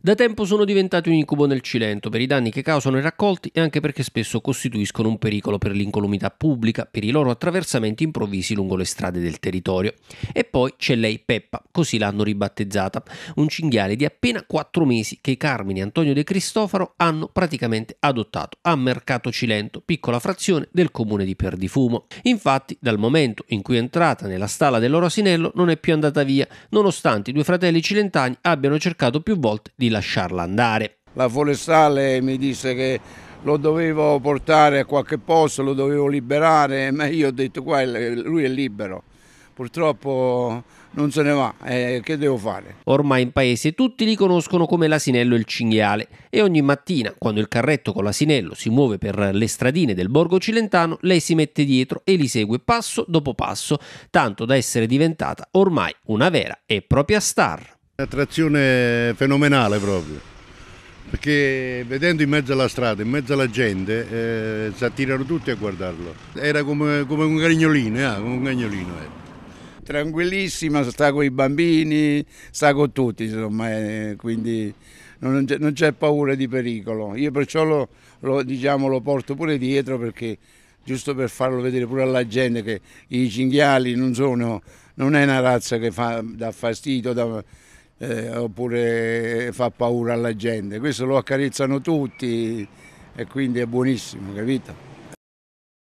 Da tempo sono diventati un incubo nel Cilento per i danni che causano i raccolti e anche perché spesso costituiscono un pericolo per l'incolumità pubblica per i loro attraversamenti improvvisi lungo le strade del territorio. E poi c'è lei Peppa, così l'hanno ribattezzata, un cinghiale di appena 4 mesi che i Carmini Antonio De Cristofaro hanno praticamente adottato a Mercato Cilento, piccola frazione del comune di Perdifumo. Infatti, dal momento in cui è entrata nella stalla asinello, non è più andata via, nonostante i due fratelli cilentani abbiano cercato più volte di di lasciarla andare. La forestale mi disse che lo dovevo portare a qualche posto, lo dovevo liberare, ma io ho detto qua lui è libero. Purtroppo non se ne va, eh, che devo fare? Ormai in paese tutti li conoscono come l'asinello e il cinghiale e ogni mattina quando il carretto con l'asinello si muove per le stradine del borgo cilentano lei si mette dietro e li segue passo dopo passo, tanto da essere diventata ormai una vera e propria star. Un'attrazione fenomenale proprio, perché vedendo in mezzo alla strada, in mezzo alla gente, eh, si attirano tutti a guardarlo. Era come, come un cagnolino, eh, un cagnolino. Eh. Tranquillissima, sta con i bambini, sta con tutti, insomma, eh, quindi non c'è, non c'è, paura di pericolo. Io perciò lo, lo, diciamo, lo porto pure dietro perché giusto per farlo vedere pure alla gente che i cinghiali non sono, non è una razza che fa, dà fastidio, dà, eh, oppure fa paura alla gente. Questo lo accarezzano tutti e quindi è buonissimo, capito?